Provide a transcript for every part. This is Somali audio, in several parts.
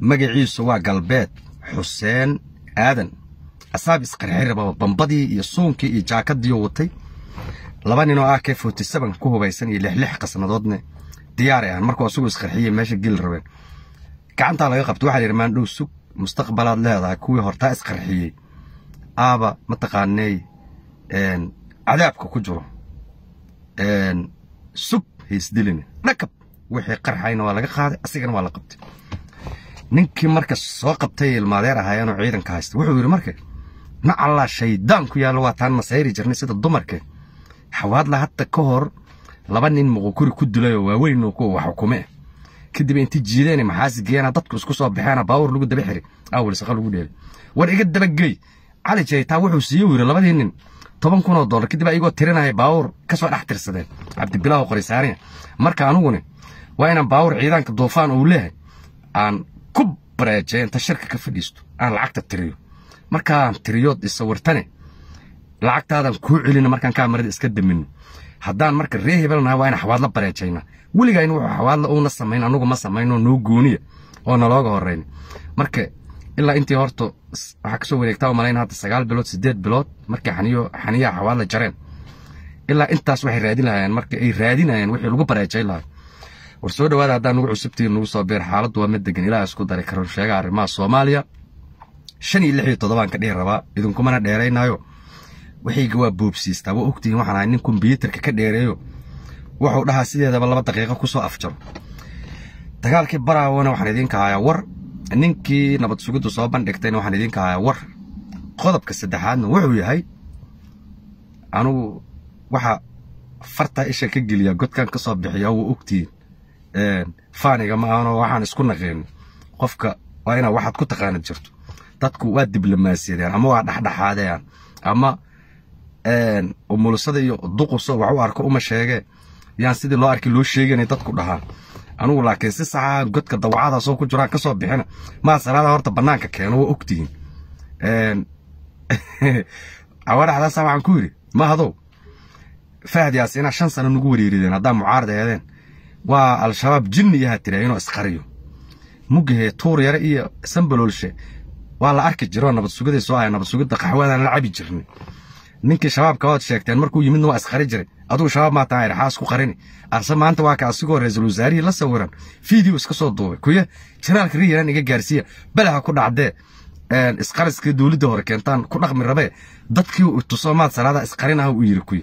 magaciisu waa galbeed xuseen aadan asaab qarxirababa bambadii iyo suunkii iyo jaakadiiu watay laba ninoo ah kee forty seen ku hubaysan iyo lixlix qasnadoodne diyaaray eh, ahan markuu asagoo isqarxiye meesha geli rabeen gacantaa laga qabta waxaa layidhi maandhow sug mustaqbalaad leedahay kuwii hortaa isqarxiyey aaba mataqaanay cadaabka ku jiro sug haisdilina dhakab wixii qarxayna waa laga qaaday asigana waa la qabtay ninkii marka soo qabtay ilmaadeer ahaayanoo ciidanka haysta wuxuu yidhi marka ma allaa shaydaan ku yaallo waa taan masayri jirnay sida dumarke xawaadla hadda ka hor laba nin muqukuri ku dilayoo waaweyn kuwa wax kadib inti jiideen maxaasi geena dadku isku soo baxeena baawur lagu daba xiri awal lagu dheelay war iga dabagey cali jaytaa wuxuu siiye yidhi labadii nin toban kunoo dollar kadib ayagoo tirinaya baawur ka dhex tirsadeen cabdibilaaho qorisaariya marka anuguni waa inaan baawur ciidaanka duufaan uu leehay aan ku bareeja inta shirka ka fadhiisto aan lacagta tiriyo markaan tiriyood isawirtane lacagtaadan kuu celina markaan kaamarada iska damino haddaan marka ree hebelnaha waa ina xawaadla bareejayna weligayn wuxuu xawaadla uuna samayn anugu ma samayno noo gooniya oo nalooga horrayn marka ilaa intii horta waxaa ka wareegtaa malayn hadda sagaal bilood siddeed bilood markay xaniyo xaniyaha xawaadla jareen ilaa intaas waxay raadin lahayeen marka ay raadinayeen wixii lagu bareejay lahaa war soo dhawaada haddaan nugu cusubtihiin nugu soo beer xaaladdu waa mid degan ilaaha isku daray karo sheega arrimaha soomaaliya shan iyo lix iyo toddobaan ka dhihi rabaa idinkumana dheeraynaayo waxayga waa boobsiistaa waa ogtihiin waxaan ahay nin kombyuutarka ka dheereeyo wuxuu dhahaa sideedaba laba daqiiqo ku afjaro dagaalkii baraawana waxaan idiin kahayaa war ninkii nabad sugiddu soo bandhigtayna waxaan idiin kahayaa war qodobka saddexaadna wuxuu yahay anugu waxaa fartaa isha ka geliya godkan kasoo soo bixiyaa ogtihiin faaniga maahanoo waxaan isku naqeen qofka waa inaa waxaad ku taqaana jirto dadku waa diblomaasiyadean ama waa dhexdhexaadean ama umulusada iyo duquso wax arko uma sheegee yaan sidii loo arki loo sheeganay dadku dhahaan anugu laakiin si saxaa godka dawacadaasoo ku jiraan ka soo bixina maa salaada horta bannaanka keeno waa ogtihiin awaraxdaasa waxaan ku yidhi ma hadow fahad yaasiina shan sano nagu wereerideen haddaa mucaarad eedeen waa al-shabaab jinni iyaha tira inuu isqariyo mugahee tuur yare iyo sambaloolshe waa la arki jiroo nabad sugaday soo ahay nabad sugidda qaxwadan la cabi jirni ninkii shabaabka waad sheegteen markuu yimidna waa isqari jiray adugu shabaab maa tahay xaas ku qarini arse maanta waa ka asigoo ra-iisul wasaarihii la sawiran video iska soo duubay kuya janaalka riiran iga gaarsiiya balaha ku dhacdee isqariska dowladda hore keentaan ku dhaqmi rabee dadkii tusoo maad salaada isqarinaha uu yiri kuya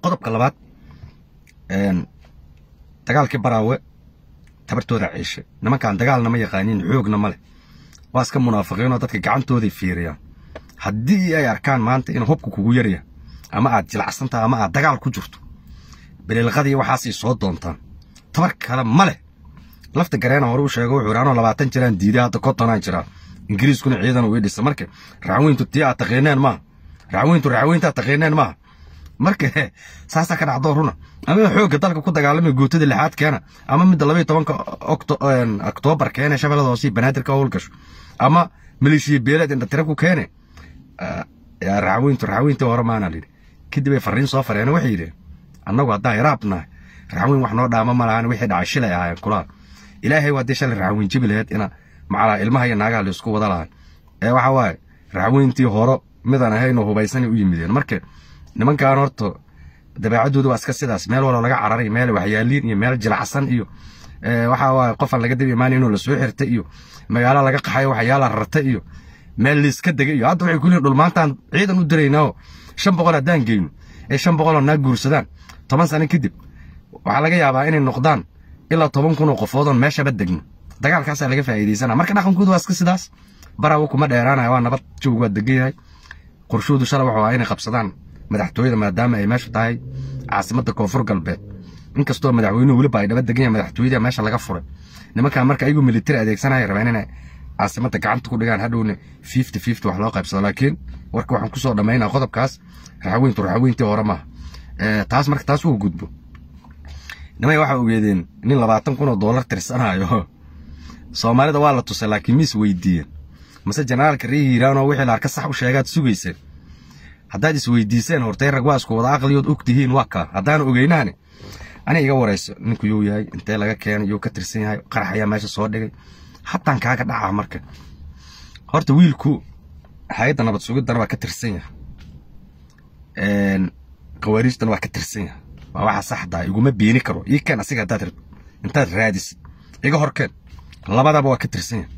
qodobka labaad dagaalkii baraawe tabartooda ciishe nimankaan dagaalna ma yaqaanin xoogna ma leh waa iska munaafiqiinoo dadka gacantooday fiiriyaan haddii ay arkaan maanta in hubka kugu yaryahay ama aad jilacsanta ama aad dagaal ku jirto biliilqadii waxaasay soo doontaan tabar kale ma leh lafta gareena hore u sheego wuxuu anoo labaatan jiraan diida hadda kontonaan jiraa ingiriiskuna ciidan uu idhisa marka racweyntu tii aad taqayneen maaha racweyntu racweyntaad taqayneen maaha marka saasaa ka dhacdo runa aniga xooga dalka ku dagaalamay guutada lixaad keena ama midda labaiy tobanka oktoobar keene shabeelada hoose banaadirka howlgasho ama maleeshiya beeleed indhatira ku keene ah, raaweyntu raaweyntii hore maana lidhi kadib fariin soo fareene waxay yidheen annagu haddaan iraabnahay raaweyn wax noo dhaama ma lahan wixii dhacay shilay ahaayeen kulaal ilaahay waa dee shalay raaweyn jibi laheed ina macalaa ilmaha iyo naagaha laysku wada lahay ee waxa waaye raaweyntii horo midaan ahaynoo hubaysanay u yimideen marka nimankan horta dabeecadooda waa iska sidaas meel walba laga cararay meel waxyaaliin iyo meel jilacsan iyo eh, waxa waaye laga dib imaan inuu lasoo xirta iyo magaala laga qaxayo waxyaala rarta iyo meel layska dega iyo hadda waxay ku leeyihin dhulmaantaan ciidan u diraynaao shan boqol haddaan geyno ee shan boqoloo naa guursadaan toban sano kadib waxaa laga yaabaa inay noqdaan ilaa toban kunoo qofoodoon meeshaba degno dagaalkaasaa laga faa'iidaysana marka dhaqankooda waa iska sidaas barawa kuma dheeraanaya waa nabad jawg waa degan yahay qorshoodu shala waxa waa inay qabsadaan madaxtooyada maadaama ay meesha tahay caasimada koonfur galbeed inkastoo madaxweynuhu weliba ay dhaba degan yahay madaxtooyada meesha laga furay nimankaa marka ayagoo militari adeegsanaya rabeen inay caasimadda gacanta ku dhigaan hadhowna fifty fifty wax loo qaybsado laakiin warka waxaan kusoo dhammaynaa qodobkaas raxaweyntu raxaweyntii hore maaha eh, taas marka taas wuu gudbo nimay waxaa ogeedeen nin labaatan kun oo doolar tirsanayo soomaalida waa la tusay laakiin miis weydiiyeen mase jenaraalka reer hiiraanoo wixii la sax u sheegaad sugayseen haddaad isweydiiseen hortay rag waa isku wada aqliyood ogtihiin waa kaa haddaan ogeynaane ani iga warayso ninku yuu yahay intee laga keenay yuu ka tirsan yahay qarax ayaa meesha soo dhigay hataan kaaga dhacaa marka horta wiilku hay-adda nabad sugiddana waa ka tirsan yahay kawaariijtana waa ka tirsan yahay waa waxa saxdaa ah, iguma beeni karo ii keen asiga haddaad rabto intaad raadisid iga horkeen labadaba waa ka tirsan yahay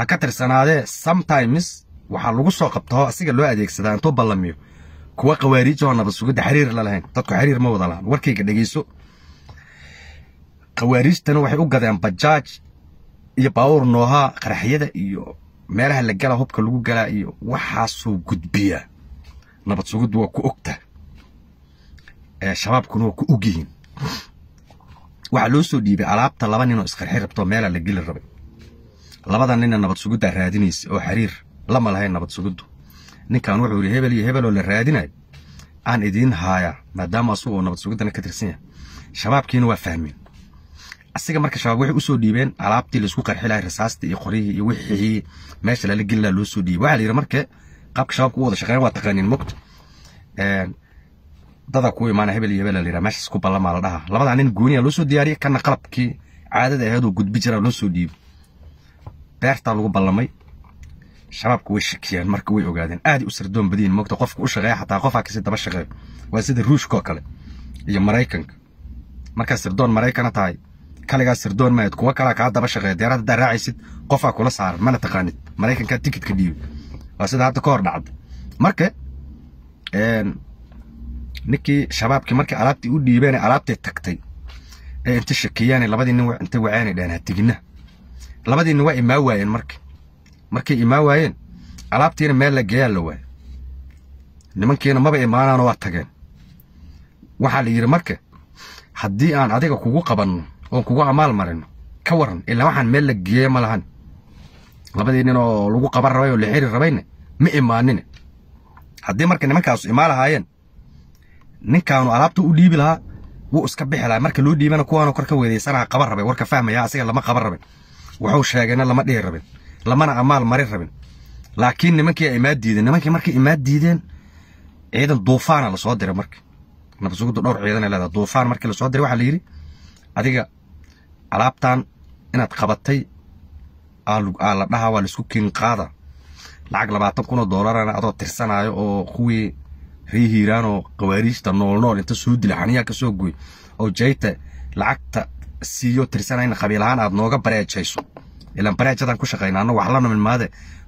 ha ka tirsanaadee sometimes waxaa lagu soo qabtao asiga loo adeegsadaa intuu ballamiyo kuwa khawaariijahoo nabad sugidda xiriir la lahayn dadku xiriir ma wada lahan warkayga dhegeyso khawaariijtana waxay u gadeen bajaaj iyo baawur noohaa qaraxyada iyo meelaha la galaa hubka lagu galaa iyo waxaasuu gudbiyaa nabad sugiddu waa ku ogta shabaabkuna waa ku og waxaa loo soo dhiibay alaabta laba ninoo isqarxi rabtoo meela la geli rabay labada ninna nabad sugiddaa raadinaysa oo xiriir lama lahayn nabad sugidu ninkan wuxuu yidhi hebel iyo hebeloo la raadinayo aan idiin haayaa maadaama asugoo nabad sugiddana ka tirsan yahay shabaabkiina waa fahmeen asiga marka shabaab waxay u dhiibeen alaabtii laisku qarxi lahay iyo qoryihii iyo wixii meesha lala geli loo soo dhiibay waxaa la yidhi marka qaabka shabaabka u wada shaqeyn waa taqaaniin mogta dada ku imaana hebel iyo hebel la yidhaha meeshaas ku ballamaa la dhaha labadaa nin gooniyaa loo soo diyaariyay kana qalabkii caadada aheedoo gudbi jiraa loo soo dhiibay beertaa lagu ballamay shabaabka way shakiyaan marka way ogaadeen aad u sardoon badiin mogta qofka u shaqeeya xataa qofaa kasi daba shaqeey waa sida ruushkao kale iyo maraykanka markaa sirdoon maraykana tahay kaligaa sirdoon maayad kuwa kalaa kaa daba shaqeeya deeraad haddaa raacaysid qofaa kula saaran mana taqaanid maraykankaa tikidka dhiibay waa sida hadda ka hor dhacda marka ninkii shabaabkii markii alaabtii u dhiibeen alaabtay tagtay ee inta shakiyaan labadii nin intay wacaanay dhaheen ha labadii nin waa imaa waayeen marka markay imaan waayeen alaabtiina meel la geeyaa la waayo nimankiina maba imaanaano waa tageen waxaa la yidhi marka haddii aan adiga kugu qabanno oon kugu amaal marino ka waran ilaa waxaan meel la geeye ma lahan labadii nin oo lagu qaban rabay oo la xiri rabayna ma imaanin haddii marka nimankaasu imaan lahaayeen ninkaanu alaabta u dhiibi lahaa wuu iska bixi lahaa marka loo dhiibana kuwaanu korka weedaysanaha qaban rabay warka fahmaya asiga lama qaban rabin wuxuu sheegayna lama dhihi rabin lamana amaal mari rabin laakiin nimankii a imaad diideen nimankii markay imaad diideen ciidan duufaana lasoo diray marka nabadsugudu dhowr ciidan ay leedahay duufaan markii lasoo diray waxaa la yidhi adiga alaabtan inaad qabatay aa la dhahaa waa laisku kinqaada lacag labaatan kun oo doolarana adoo tirsanayo oo kuwii ree hiiraan oo qawaariijta noolnool inta soo dila xaniyaa kasoo goy oo jayta lacagta siiyo tirsanayna qabiil ahaan aad nooga bareejayso ilanbanaajadaan ku shaqayna annagu wax la nimin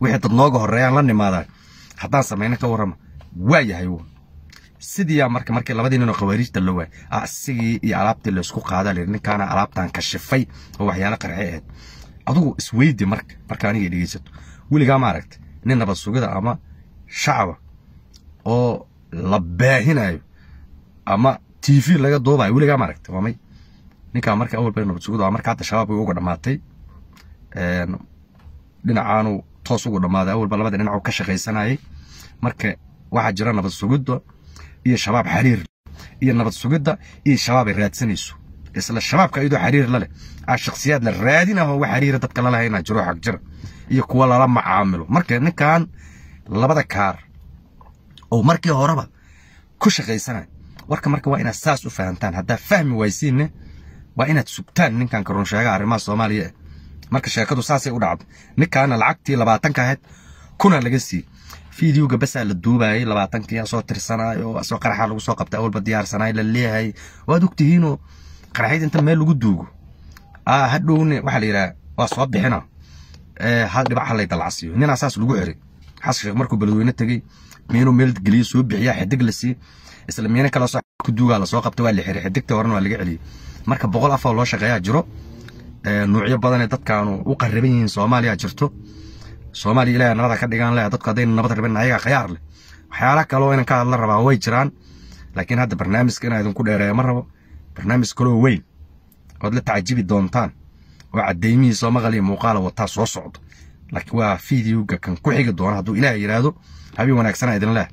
wixii dad horreeyaan la nimaadaa haddaan samayna ka warama waa yahay sidiiyaa marka markii labadii ninoo khawaariijta la waay asigii ah, iyo alaabtii laysku qaadaa layidhi ninkaana alaabtan kashifay oo waxyaala qarxe ahayd adugu isweydi marka marka aniga dhegeysato weligaa ma aragta nin nabad sugida ama shacaba oo la baahinayo ama t v laga doobayo weligaa ma aragta waa may ninkaa marka awalba nabad sugida waa marka hadda shabaab uga dhammaatay Ehm, dhinacaanu toos ugu dhammaaday awalba labada dhinac ka shaqaysanayay marka waxaa jira nabad sugidda iyo shabaab xariir iyo nabad sugidda iyo shabaabay raadsanayso isla shabaabka ayadoo xariir laleh aa shaksiyaad la ah raadinaho wa xariira dadka lalahaynaa ah jiro xag jira iyo kuwa lala macaamilo marka ninkan labada kaar oo markii horeba ku shaqaysanaya warka marka waa inaad saas u fahamtaan haddaa fahmi waysiinne waa inaad sugtaan ninkan karunsheegaha arrimaha soomaaliya ah marka sheekadu saasay u dhacdo ninkaana lacagtii labaatanka ahayd kuna laga siiyey fideoga basaa la duubayay labaatankii asoo tirsanayo asoo qaraxa lagu soo qabtay awalba diyaarsanay la waad ogtihiinoo qaraxyad inta meel lagu duugo ah, hadhowne waxaa la yidhaha waa soo bixina eh, hal dhibac halay dalacsiiyo ninaa saas lagu xiray xasan markuu beledweyne tegey miinuu meel geliyo soo bixiyaa xidig la sii isla miino kalesoo ku duugaa lasoo qabta waa la xiray xidigta horena waa laga celiyey marka boqol afoo loo shaqeeyaa jiro nuucyo badanee dadkaanu u qariban yihiin soomaaliya jirto soomaaliya ilaah nabada ka dhigaan leh dadku haddayna nabada rabin ayaga khayaar leh waxyaala kaloo inan ka hadla rabaa way jiraan laakiin hadda barnaamijka inaa idinku dheereeya ma rabo barnaamij kaloo weyn oad la tacajibi doontaan oo caddaymihiisoo maqal iyo muuqaala wataa soo socdo laakiin waa fideoga kan ku xigi doona hadduu ilaah yidhaahdo habi wanaagsana idinleh